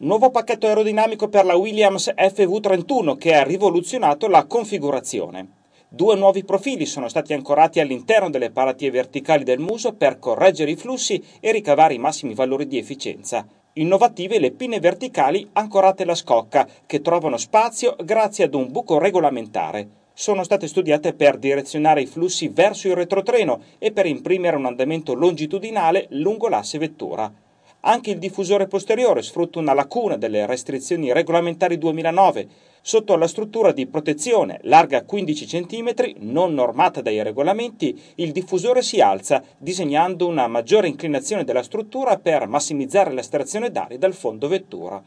Nuovo pacchetto aerodinamico per la Williams FV31 che ha rivoluzionato la configurazione. Due nuovi profili sono stati ancorati all'interno delle paratie verticali del muso per correggere i flussi e ricavare i massimi valori di efficienza. Innovative le pinne verticali ancorate alla scocca, che trovano spazio grazie ad un buco regolamentare. Sono state studiate per direzionare i flussi verso il retrotreno e per imprimere un andamento longitudinale lungo l'asse vettura. Anche il diffusore posteriore sfrutta una lacuna delle restrizioni regolamentari 2009 sotto la struttura di protezione larga 15 cm non normata dai regolamenti, il diffusore si alza disegnando una maggiore inclinazione della struttura per massimizzare l'estrazione d'aria dal fondo vettura